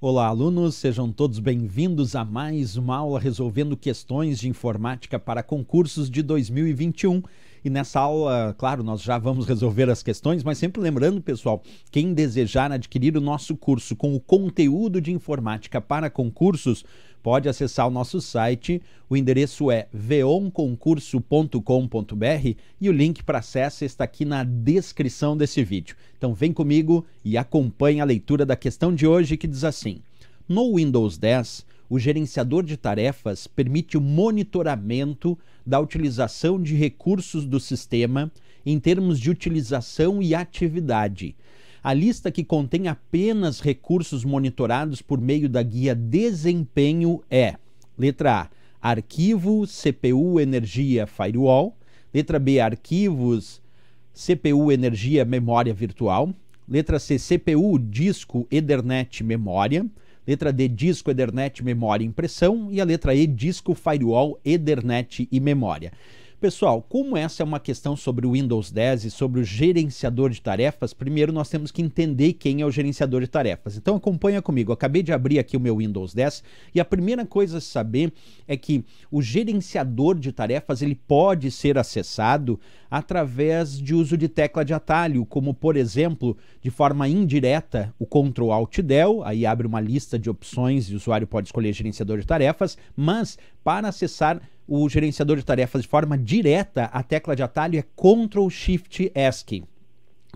Olá, alunos, sejam todos bem-vindos a mais uma aula resolvendo questões de informática para concursos de 2021. E nessa aula, claro, nós já vamos resolver as questões, mas sempre lembrando, pessoal, quem desejar adquirir o nosso curso com o conteúdo de informática para concursos, pode acessar o nosso site. O endereço é veonconcurso.com.br e o link para acesso está aqui na descrição desse vídeo. Então vem comigo e acompanhe a leitura da questão de hoje que diz assim: No Windows 10, o gerenciador de tarefas permite o monitoramento da utilização de recursos do sistema em termos de utilização e atividade. A lista que contém apenas recursos monitorados por meio da guia Desempenho é: letra A, arquivo, CPU, energia, firewall, letra B, arquivos, CPU, energia, memória virtual, letra C, CPU, disco, Ethernet, memória. Letra D, disco, Ethernet, memória e impressão. E a letra E, disco, firewall, Ethernet e memória. Pessoal, como essa é uma questão sobre o Windows 10 e sobre o gerenciador de tarefas, primeiro nós temos que entender quem é o gerenciador de tarefas. Então acompanha comigo. Eu acabei de abrir aqui o meu Windows 10 e a primeira coisa a saber é que o gerenciador de tarefas ele pode ser acessado através de uso de tecla de atalho, como por exemplo, de forma indireta, o Ctrl Alt Del, aí abre uma lista de opções e o usuário pode escolher gerenciador de tarefas, mas para acessar o gerenciador de tarefas de forma direta, a tecla de atalho é Ctrl Shift ESC.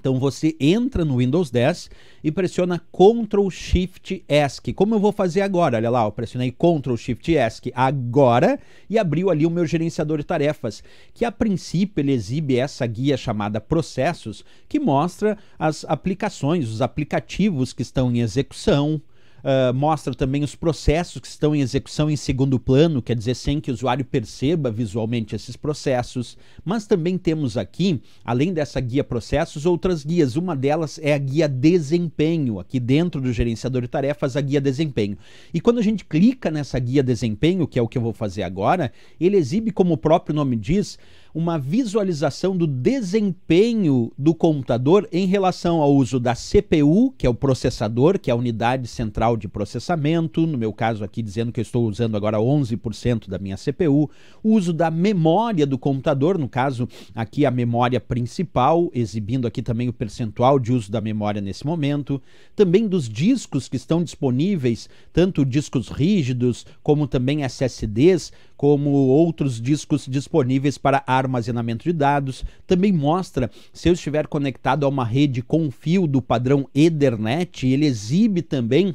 Então você entra no Windows 10 e pressiona Ctrl Shift ESC. Como eu vou fazer agora? Olha lá, eu pressionei Ctrl Shift ESC agora e abriu ali o meu gerenciador de tarefas, que a princípio ele exibe essa guia chamada Processos, que mostra as aplicações, os aplicativos que estão em execução, ah, mostra também os processos que estão em execução em segundo plano, quer dizer, sem que o usuário perceba visualmente esses processos. Mas também temos aqui, além dessa guia processos, outras guias. Uma delas é a guia desempenho, aqui dentro do gerenciador de tarefas, a guia desempenho. E quando a gente clica nessa guia desempenho, que é o que eu vou fazer agora, ele exibe, como o próprio nome diz, uma visualização do desempenho do computador em relação ao uso da CPU, que é o processador, que é a unidade central de processamento, no meu caso aqui dizendo que eu estou usando agora 11% da minha CPU, o uso da memória do computador, no caso aqui a memória principal, exibindo aqui também o percentual de uso da memória nesse momento, também dos discos que estão disponíveis, tanto discos rígidos como também SSDs, como outros discos disponíveis para armazenamento de dados. Também mostra se eu estiver conectado a uma rede com fio do padrão Ethernet, ele exibe também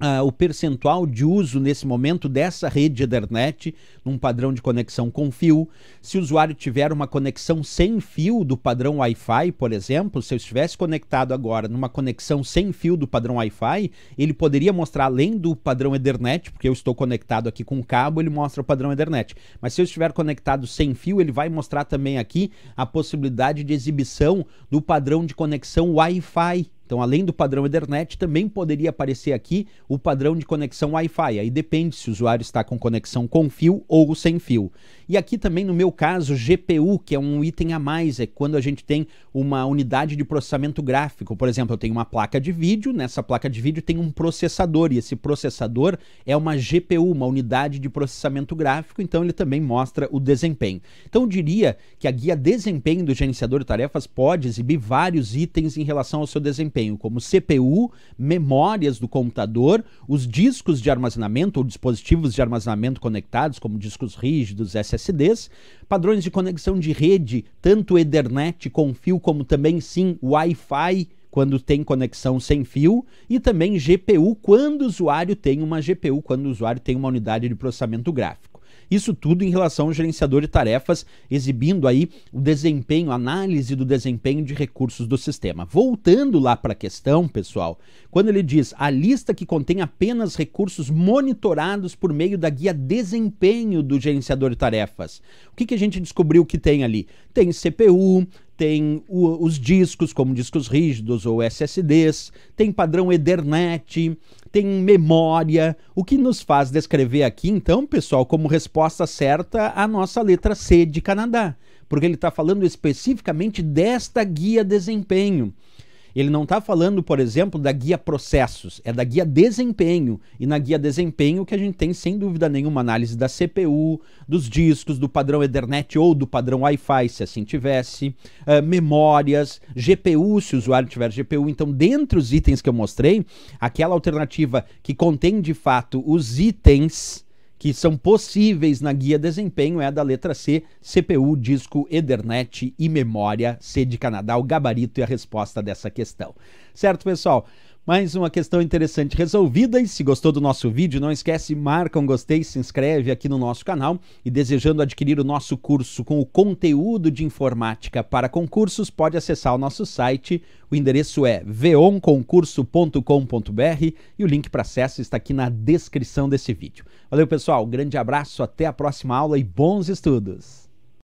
ah, o percentual de uso nesse momento dessa rede Ethernet num padrão de conexão com fio. Se o usuário tiver uma conexão sem fio do padrão Wi-Fi, por exemplo, se eu estivesse conectado agora numa conexão sem fio do padrão Wi-Fi, ele poderia mostrar além do padrão Ethernet, porque eu estou conectado aqui com cabo, ele mostra o padrão Ethernet. Mas se eu estiver conectado sem fio, ele vai mostrar também aqui a possibilidade de exibição do padrão de conexão Wi-Fi então, além do padrão Ethernet, também poderia aparecer aqui o padrão de conexão Wi-Fi. Aí depende se o usuário está com conexão com fio ou sem fio. E aqui também, no meu caso, GPU, que é um item a mais, é quando a gente tem uma unidade de processamento gráfico. Por exemplo, eu tenho uma placa de vídeo, nessa placa de vídeo tem um processador, e esse processador é uma GPU, uma unidade de processamento gráfico, então ele também mostra o desempenho. Então, eu diria que a guia desempenho do gerenciador de tarefas pode exibir vários itens em relação ao seu desempenho desempenho, como CPU, memórias do computador, os discos de armazenamento ou dispositivos de armazenamento conectados, como discos rígidos, SSDs, padrões de conexão de rede, tanto Ethernet com fio como também sim Wi-Fi quando tem conexão sem fio e também GPU quando o usuário tem uma GPU, quando o usuário tem uma unidade de processamento gráfico. Isso tudo em relação ao gerenciador de tarefas, exibindo aí o desempenho, análise do desempenho de recursos do sistema. Voltando lá para a questão, pessoal, quando ele diz a lista que contém apenas recursos monitorados por meio da guia desempenho do gerenciador de tarefas, o que, que a gente descobriu que tem ali? Tem CPU, tem o, os discos, como discos rígidos ou SSDs, tem padrão Ethernet, tem memória, o que nos faz descrever aqui, então, pessoal, como resposta certa a nossa letra C de Canadá, porque ele está falando especificamente desta guia desempenho. Ele não está falando, por exemplo, da guia processos, é da guia desempenho. E na guia desempenho que a gente tem, sem dúvida nenhuma, análise da CPU, dos discos, do padrão Ethernet ou do padrão Wi-Fi, se assim tivesse, uh, memórias, GPU, se o usuário tiver GPU. Então, dentre os itens que eu mostrei, aquela alternativa que contém de fato os itens que são possíveis na guia desempenho é a da letra C, CPU, disco, Ethernet e memória C de Canadá, o gabarito e a resposta dessa questão. Certo, pessoal? Mais uma questão interessante resolvida. E se gostou do nosso vídeo, não esquece, marca um gostei, se inscreve aqui no nosso canal. E desejando adquirir o nosso curso com o conteúdo de informática para concursos, pode acessar o nosso site. O endereço é veonconcurso.com.br e o link para acesso está aqui na descrição desse vídeo. Valeu, pessoal. Grande abraço, até a próxima aula e bons estudos!